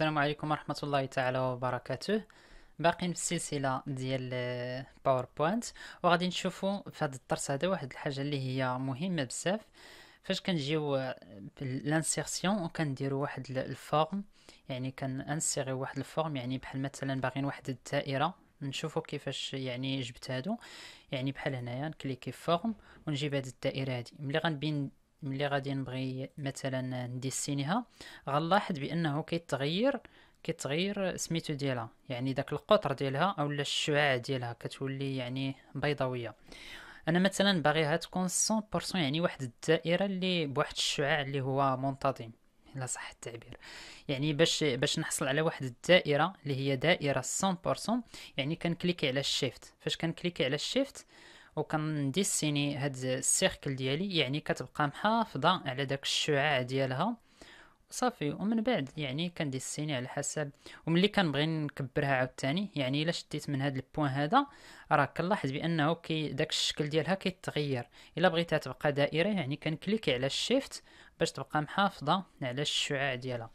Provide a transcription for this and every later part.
السلام عليكم ورحمة الله تعالى وبركاته باقين في السلسلة ديال باوربوينت وغادي نشوفو في هذا الدرس هذا واحد الحاجة اللي هي مهمة بزاف فاش كنجيو لانسيرسيون وكنديرو واحد الفورم يعني كنانسيغي واحد الفورم يعني بحال مثلا باغين واحد الدائرة نشوفو كيفاش يعني جبت هادو يعني بحال هنايا نكليكي فورم ونجيب هاد الدائرة هادي ملي غنبين ملي غادي نبغي مثلا نديسينيها غنلاحظ بانه كيتغير كيتغير سميتو ديالها يعني داك القطر ديالها اولا الشعاع ديالها كتولي يعني بيضاويه انا مثلا باغيها تكون 100% يعني واحد الدائره اللي بواحد الشعاع اللي هو منتظم الا صح التعبير يعني باش باش نحصل على واحد الدائره اللي هي دائره 100% يعني كنكليكي على الشيفت فاش كنكليكي على الشيفت وكنديسيني هاد السيركل ديالي يعني كتبقى محافظه على داك الشعاع ديالها صافي ومن بعد يعني كنديسيني على حسب وملي كنبغي نكبرها عاوتاني يعني الا شديت من هاد البوان هذا راه كنلاحظ بانه كي داك الشكل ديالها كيتغير الا بغيتها تبقى دائره يعني كنكليكي على الشيفت باش تبقى محافظه على الشعاع ديالها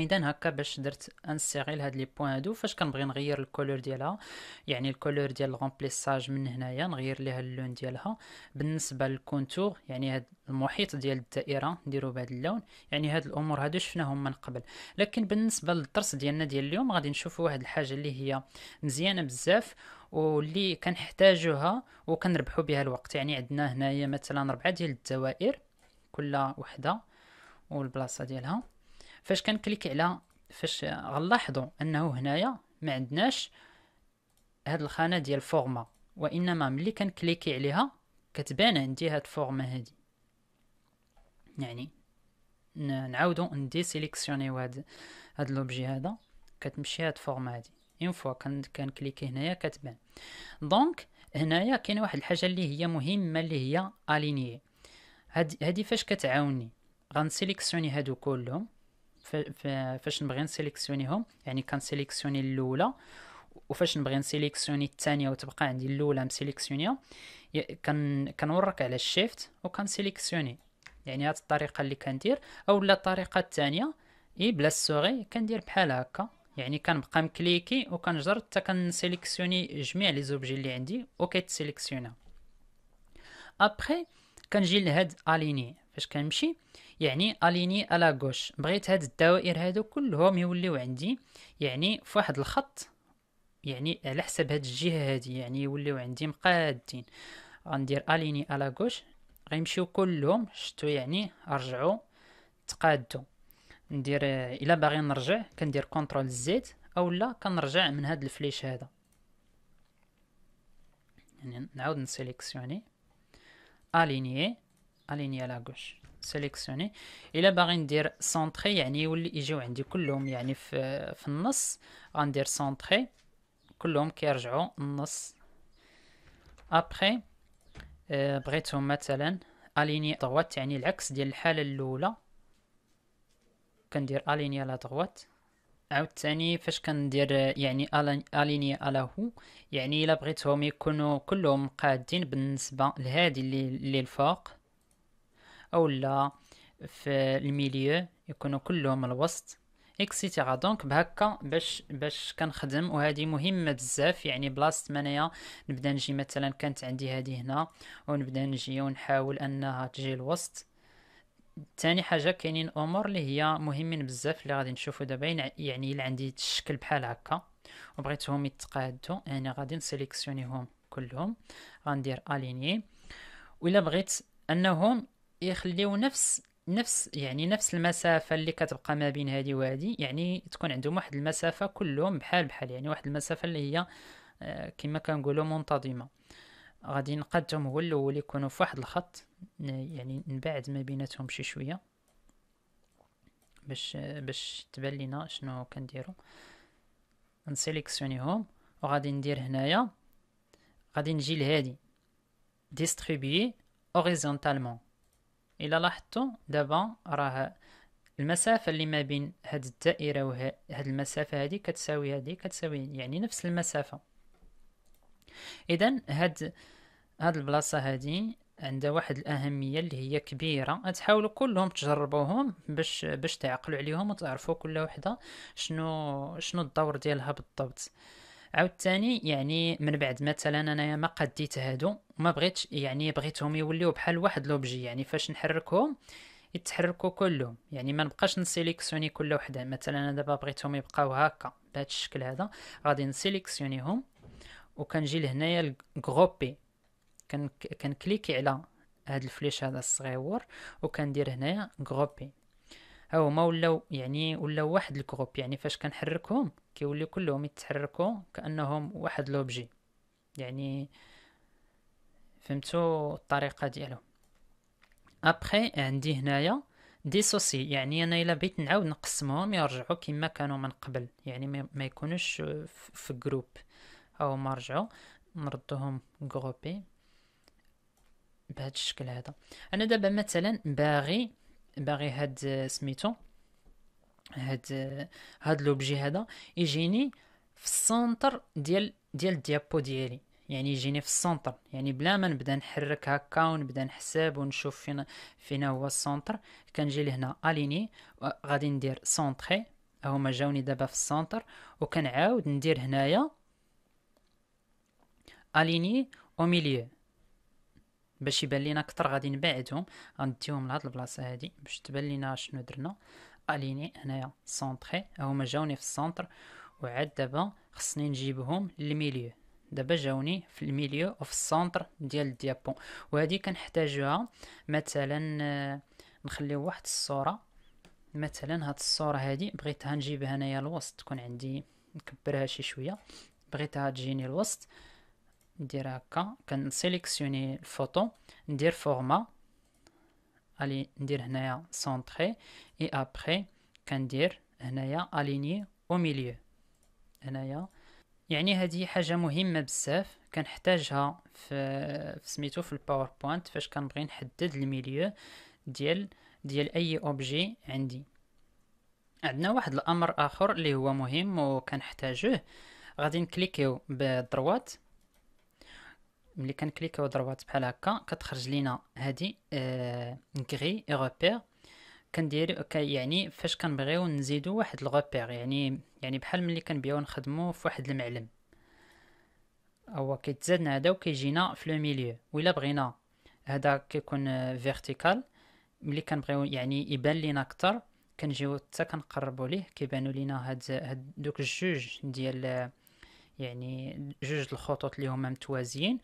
اذا هكا باش درت انسيغيل هاد لي بوين هادو فاش كنبغي نغير الكولور ديالها يعني الكولور ديال الغومبليساج من هنايا نغير ليها اللون ديالها بالنسبه للكونتور يعني هاد المحيط ديال الدائره نديرو بهذا اللون يعني هاد الامور هادو شفناهم من قبل لكن بالنسبه للدرس ديالنا ديال اليوم غادي نشوفوا واحد الحاجه اللي هي مزيانه بزاف واللي كنحتاجوها وكنربحوا بها الوقت يعني عندنا هنايا مثلا ربعه ديال الدوائر كل وحده والبلاصه ديالها فاش كنكليك على فاش غنلاحظوا انه هنايا ما عندناش هاد الخانه ديال فورما وانما ملي كنكليكي عليها كتبان عندي هاد الفورما هادي يعني نعاودو ندي سيليكسيونيو هاد هاد لوبجي هذا كتمشي هاد الفورما هادي اون فوا كنكليكي هنايا كتبان دونك هنايا كاين واحد الحاجه اللي هي مهمه اللي هي الينيي هادي فاش كتعاوني غنسيليكسيوني هادو كلهم فاش نبغي نسيليكسيونيهم يعني كنسيليكسيوني الاولى وفاش نبغي نسيليكسيوني الثانيه وتبقى عندي الاولى مسيليكسيونيه كن كنورك على الشيفت وكنسيليكسيوني يعني هاد الطريقه اللي كندير اولا الطريقه الثانيه اي بلا السوغي كندير بحال هكا يعني كنبقى مكليكي وكنجر حتى كنسيليكسيوني جميع لي زوبجي اللي عندي وكيتسيليكسيونا ابخي كنجي لهاد اليني فاش كنمشي يعني اليني على غوش بغيت هاد الدوائر هادو كلهم يوليو عندي يعني في واحد الخط يعني على حسب هاد الجهه هادي يعني يوليو عندي مقادين غندير اليني على غوش غيمشيو كلهم شتو يعني رجعوا تقادوا ندير الى باغي نرجع كندير كنترول زد اولا كنرجع من هاد الفليش هذا يعني نعاود نسيليكسيوني اليني إيه؟ اليني على غوش سيليكسيوني الا باغي ندير سونتري يعني يولي يجيو عندي كلهم يعني في في النص غندير سونتري كلهم كيرجعوا النص ابخي آه، بغيتهم مثلا اليني دغوات يعني العكس ديال الحاله الاولى كندير اليني على دغوات عاوتاني فاش كندير يعني اليني على هو يعني الا بغيتهم يكونوا كلهم قادين بالنسبه لهادي اللي, اللي الفوق او لا في الميليو يكونوا كلهم الوسط اكسيتيرا دونك بهكا باش باش كنخدم وهذه مهمه بزاف يعني بلاصه ما انايا نبدا نجي مثلا كانت عندي هذه هنا ونبدا نجي ونحاول انها تجي الوسط ثاني حاجه كاينين امور اللي هي مهمين بزاف اللي غادي نشوفو دابا يعني الا عندي الشكل بحال هكا وبغيتهم يتقادوا يعني غادي نسيليكسيونيهم كلهم غندير اليني الا بغيت انهم يخليو نفس نفس يعني نفس المسافه اللي كتبقى ما بين هذه وهذه يعني تكون عندهم واحد المسافه كلهم بحال بحال يعني واحد المسافه اللي هي آه، كما كنقولوا منتظمه غادي نقدهم هو الاول يكونوا في واحد الخط يعني نبعد ما بيناتهم شي شويه باش باش تبان لينا شنو كنديروا نسيليكسيونيهم وغادي ندير هنايا غادي نجي لهادي ديستريبيي اوريزونتالمون الى لاحظتوا دابا راه المسافة اللي ما بين هاد الدائرة وهاد المسافة هادي كتساوي هادي كتساوي يعني نفس المسافة اذا هاد هاد البلاصة هادي عندها واحد الأهمية اللي هي كبيرة تحاولوا كلهم تجربوهم باش باش تعقلوا عليهم وتعرفوا كل وحدة شنو شنو الدور ديالها بالضبط عاوتاني يعني من بعد مثلا انايا ما قديت هادو ما بغيتش يعني بغيتهم يوليو بحال واحد لوبجي يعني فاش نحركهم يتحركوا كلهم يعني ما نبقاش نسيليكسيوني كل وحده مثلا انا دابا بغيتهم يبقاو هكا بهذا الشكل هذا غادي نسيليكسيونيهم وكنجي لهنايا الجروبي كن كنكليكي على هاد الفليش هذا الصغيور وكندير هنايا غروبي ها هما ولاو يعني ولاو واحد الجروب يعني فاش كنحركهم كيولي كلهم يتحركوا كانهم واحد لوبجي يعني فهمتوا الطريقه ديالهم ابخي عندي هنايا ديسوسي يعني انا الا بغيت نعاود نقسمهم يرجعوا كما كانوا من قبل يعني ما يكونوش في جروب او ما رجعوا نردهم جروبي بهذا الشكل هذا انا دابا مثلا باغي باغي هاد سميتو هاد هاد لوبجي هذا يجيني في السنتر ديال ديال الديابو ديالي يعني يجيني في السنتر يعني بلا ما نبدا نحرك هكا ونبدا نحسب ونشوف فين فين هو السنتر كنجي لهنا اليني غادي ندير سونتري هما جاوني دابا في السنتر وكنعاود ندير هنايا اليني او ميليو باش يبان لينا اكثر غادي نبعدهم غنديهم لهاد البلاصه هادي باش تبان لينا شنو درنا اليني هنايا سونتري هما جاوني في السونتر وعاد دابا خصني نجيبهم للميليو دابا جاوني في الميليو وفي السونتر ديال الديابو وهادي كنحتاجوها مثلا آه، نخليو واحد الصوره مثلا هاد الصوره هادي بغيتها نجيبها هنايا الوسط تكون عندي نكبرها شي شويه بغيتها تجيني الوسط ندير هكا كنسيليكسيوني الفوتو ندير فورما غادي ندير هنايا سونتري اي ابخي كندير هنايا اليني او ميليو هنايا يعني هذه حاجه مهمه بزاف كنحتاجها في, في سميتو في الباوربوينت فاش كنبغي نحدد الميليو ديال ديال اي اوبجي عندي عندنا واحد الامر اخر اللي هو مهم وكنحتاجوه غادي نكليكيو بالدروات ملي كنكليكيو ضربات بحال هكا كتخرج لينا هادي آه اي روبير كندير يعني فاش كنبغيو نزيدو واحد الغوبير يعني يعني بحال ملي كنبغيو نخدمو في واحد المعلم هو كيتزادنا هذا وكيجينا في لو ميليو ولا بغينا هذا كيكون فيرتيكال ملي كنبغيو يعني يبان لينا اكثر كنجيو حتى كنقربوا ليه كيبانوا لينا هاد, هاد دوك الجوج ديال يعني جوج الخطوط اللي هما متوازيين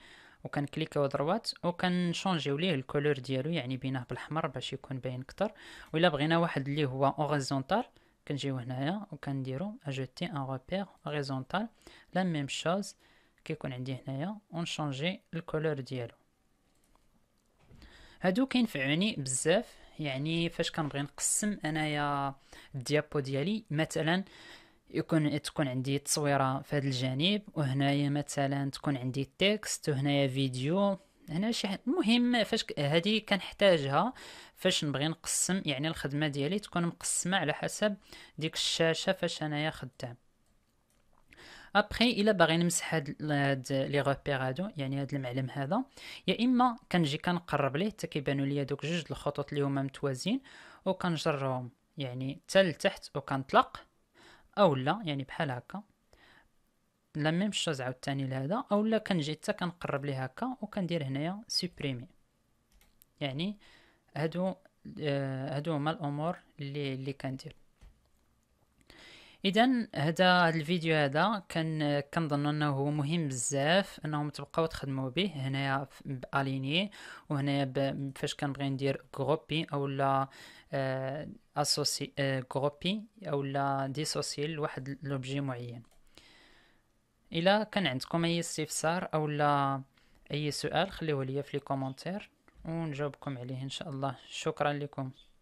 وكنكليكيو وكان وكنشونجيو ليه الكولور ديالو يعني بيناه بالاحمر باش يكون باين اكثر ولا بغينا واحد اللي هو اوريزونتال كنجيو هنايا وكنديرو اجوتي ان روبير اوريزونتال لا ميم شوز كيكون عندي هنايا ونشونجي الكولور ديالو هادو كينفعوني بزاف يعني فاش كنبغي نقسم انايا الديابو ديالي مثلا يكون تكون عندي تصويره في هذا الجانب وهنايا مثلا تكون عندي تكست وهنايا فيديو هنا شي المهم فاش هذه كنحتاجها فاش نبغي نقسم يعني الخدمه ديالي تكون مقسمه على حسب ديك الشاشه فاش انايا خدام ابخي الا باغي نمسح هاد لي غوبيغ هادو يعني هاد المعلم هذا يا اما كنجي كنقرب ليه حتى كيبانوا ليا دوك جوج الخطوط اللي هما متوازين وكنجرهم يعني حتى لتحت وكنطلق او لا يعني بحال هكا لا ميم شوز عاوتاني لهذا او لا كنجي حتى كنقرب ليه هكا وكندير هنايا سوبريمي يعني هادو آه، هادو هما الامور اللي اللي كندير اذا هذا الفيديو هذا كان كنظن انه مهم بزاف انهم تبقاو تخدموا به هنايا باليني وهنايا فاش كنبغي ندير جروبي اولا لا اسوسي آه جروبي اولا ديسوسي لواحد لوبجي معين الا كان عندكم اي استفسار اولا اي سؤال خليوه ليا في لي كومونتير ونجاوبكم عليه ان شاء الله شكرا لكم